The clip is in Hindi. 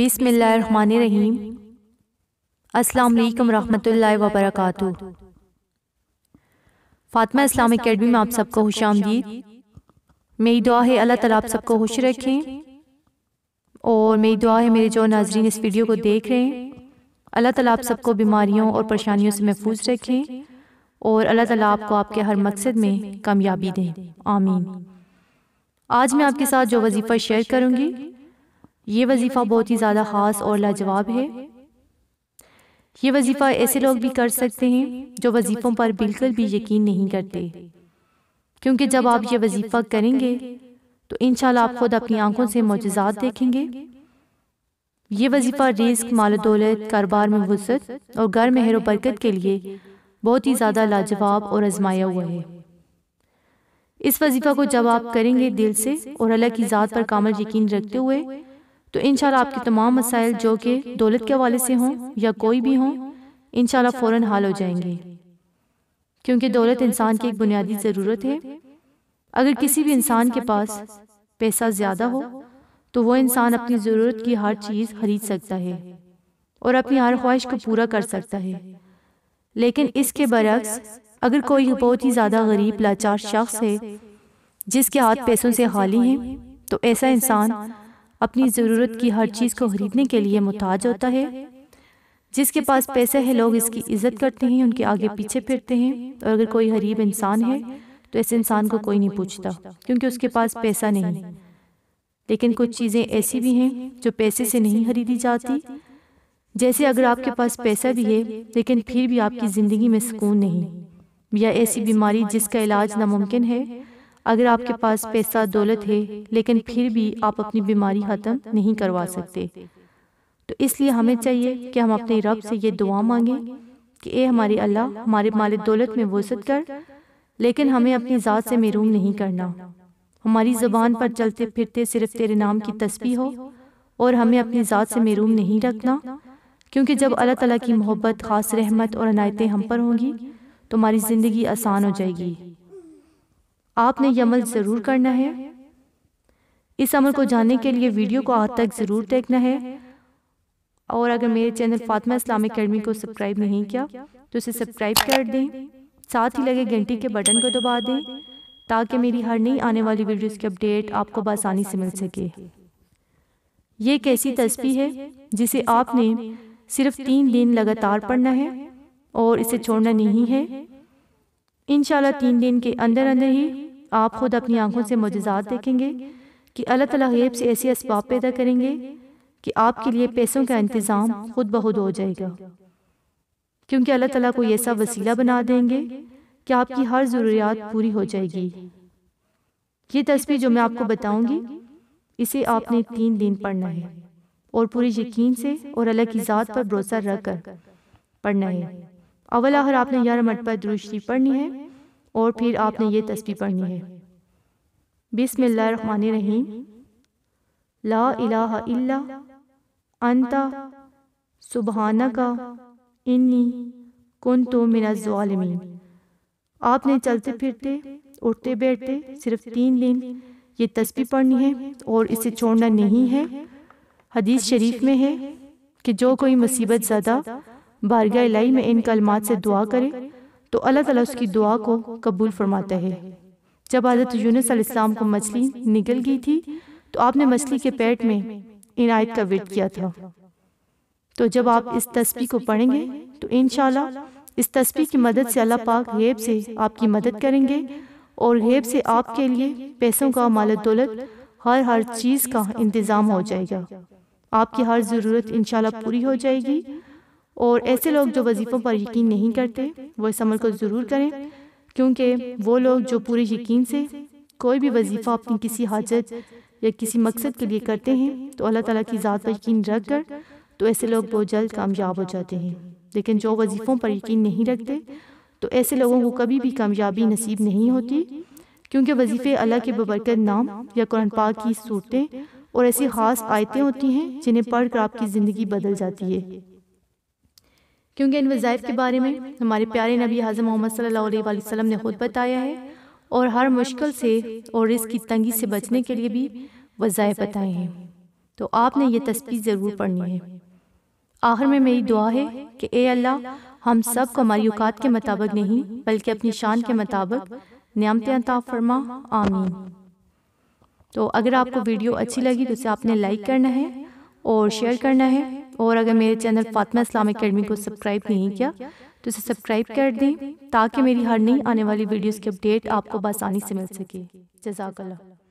अस्सलाम वालेकुम रहमतुल्लाहि व बरकातहू फातिमा इस्लाम अकेडमी में आप सबको खुश मेरी दुआ है अल्लाह ताला आप सबको खुश रखें और मेरी दुआ है मेरे जो नाजरीन इस वीडियो को देख रहे हैं अल्लाह ताला आप सबको बीमारियों और परेशानियों से महफूज रखें और अल्लाह ताला आपको आपके हर मकसद में कामयाबी दें आमीन आज मैं आपके साथ जो वजीफ़ा शेयर करूँगी ये वजीफ़ा बहुत ही ज़्यादा ख़ास और लाजवाब है ये वजीफ़ा ऐसे लोग भी कर सकते हैं जो वजीफ़ों पर बिल्कुल भी यकीन नहीं करते क्योंकि जब आप ये वजीफ़ा करेंगे तो इन आप खुद अपनी आंखों से मोजात देखेंगे ये वजीफ़ा रिस्क माल दौलत कारोबार में वसत और घर मेहर बरकत के लिए बहुत ही ज़्यादा लाजवाब और आजमाया हुआ है इस वजीफ़ा को जब आप करेंगे दिल से और अल्लाह की ज़ात पर कामल यकीन रखते हुए तो इन आपके तमाम मसाइल जो कि दौलत के हवाले से हों या कोई भी हों इन फ़ौर हाल हो जाएंगे क्योंकि दौलत इंसान की एक बुनियादी ज़रूरत है अगर किसी भी इंसान के पास पैसा ज़्यादा हो तो वह तो इंसान अपनी ज़रूरत की हर चीज़ खरीद सकता है और अपनी हर ख्वाहिश को पूरा कर सकता है लेकिन इसके बरक्स अगर कोई बहुत ही ज़्यादा गरीब लाचार शख्स है जिसके हाथ पैसों से खाली हैं तो ऐसा इंसान अपनी ज़रूरत की हर चीज़ को खरीदने के लिए मोहताज होता है जिसके पास पैसा है लोग इसकी इज्जत करते हैं उनके आगे पीछे फिरते हैं और अगर कोई गरीब इंसान है तो ऐसे तो इंसान को कोई नहीं पूछता क्योंकि उसके पास पैसा नहीं लेकिन कुछ चीज़ें ऐसी भी हैं जो पैसे से नहीं खरीदी जाती जैसे अगर आपके पास पैसा भी है लेकिन फिर भी आपकी ज़िंदगी में सुकून नहीं या ऐसी बीमारी जिसका इलाज नामुमकिन है अगर आपके पास पैसा दौलत है लेकिन फिर भी आप अपनी बीमारी ख़त्म नहीं करवा सकते तो इसलिए हमें चाहिए कि हम अपने रब से ये दुआ मांगें कि ए हमारे अल्लाह हमारे माल दौलत में वसत कर लेकिन हमें अपनी ज़ात से महरूम नहीं करना हमारी ज़बान पर चलते फिरते सिर्फ तेरे नाम की तस्वीर हो और हमें अपनी ज़ात से महरूम नहीं रखना क्योंकि जब अल्लाह तला की मोहब्बत खास रहमत और अनायतें हम पर होंगी तो हमारी ज़िंदगी आसान हो जाएगी आपने यह अमल ज़रूर करना है इस अमल को जानने के लिए वीडियो को आज तक ज़रूर देखना है और अगर मेरे चैनल फातिमा इस्लामिक अकेडमी को सब्सक्राइब नहीं किया तो इसे तो सब्सक्राइब कर दें साथ ही लगे घंटी के बटन को दबा दें ताकि मेरी हर नई आने वाली वीडियोस की अपडेट आपको बसानी से मिल सके ये एक ऐसी तस्वीर है जिसे आपने सिर्फ तीन दिन लगातार पढ़ना है और इसे छोड़ना नहीं है इन तीन दिन के अंदर अंदर ही आप खुद अपनी आंखों से मुजजात देखेंगे कि अल्लाह ताला गैब से ऐसे इसबाब पैदा करेंगे कि आपके लिए पैसों का इंतज़ाम खुद ब खुद हो जाएगा क्योंकि अल्लाह ताला कोई ऐसा वसीला बना देंगे कि आपकी हर ज़रूरियात पूरी हो जाएगी ये तस्वीर जो मैं आपको बताऊंगी इसे आपने तीन दिन पढ़ना है और पूरी यकीन से और अल्लाह की ज़ात पर भरोसा रख कर पढ़ना है अवल आखिर आपने यार पर दुरुस्ती पढ़नी है और फिर आपने ये तस्वीर पढ़नी है बिसमान रहीम ला इलाहा इल्ला अंता सुबहाना का इन्नी कन तो मिनज़ालमीन आपने चलते फिरते उठते बैठते सिर्फ तीन दिन ये तस्वीर पढ़नी है और इसे छोड़ना नहीं है हदीस शरीफ में है कि जो कोई मुसीबत ज़्यादा बारगा इलाही में इन कलमात से दुआ करे तो, तो अल्लाह ताला उसकी दुआ को कबूल फरमाता है जब हजरत यूनस अलैहिस्सलाम को मछली निकल गई थी तो आपने तो मछली के पेट में इनायत का वेट किया था तो जब तो आप इस तस्वीर को पढ़ेंगे तो इन इस तस्वीर की मदद से अल्लाह पाक हेब से आपकी मदद करेंगे और हेब से आपके लिए पैसों का माल दौलत हर हर चीज़ का इंतज़ाम हो जाएगा आपकी हर ज़रूरत इनशाला पूरी हो जाएगी और ऐसे लोग जो वजीफ़ों पर यकीन नहीं करते वो इस अमल को ज़रूर करें क्योंकि वो लोग जो पूरे यकीन से कोई भी वजीफ़ा अपनी किसी हाजत या किसी मकसद के लिए करते हैं तो अल्लाह तो ताला की ज़ात पर यकीन रख कर तो ऐसे तो लोग बहुत जल्द कामयाब हो जाते हैं लेकिन जो वजीफ़ों पर यकीन नहीं रखते तो ऐसे लोगों को कभी भी कामयाबी नसीब नहीं होती क्योंकि वजीफ़े अल्लाह के बबरकत नाम या कुरान पाक की सूरतें और ऐसी ख़ास आयतें होती हैं जिन्हें पढ़ कर आपकी ज़िंदगी बदल जाती है क्योंकि इन वज़ाइफ के बारे में हमारे प्यारे नबी हाज़म मोहम्मद सल्लल्लाहु अलैहि वसल्लम ने खुद बताया है और हर मुश्किल से और रिस्क की तंगी से बचने के लिए भी वज़ाइफ बताए हैं तो, तो आपने ये तस्वीर ज़रूर पढ़नी है आखिर में मेरी दुआ है कि ए अल्लाह हम सब को हमारी औकात के मुताबिक नहीं बल्कि अपनी शान के मुताबिक नियामतें अता फरमा आमीन तो अगर आपको वीडियो अच्छी लगी तो उसे तो आपने लाइक करना है और शेयर करना है और अगर मेरे चैनल फातमा इस्लामिक अकेडमी को सब्सक्राइब नहीं किया तो इसे तो सब्सक्राइब कर दें ताकि मेरी हर नई आने वाली वीडियोस की अपडेट आपको आसानी से मिल सके जजाकल्ला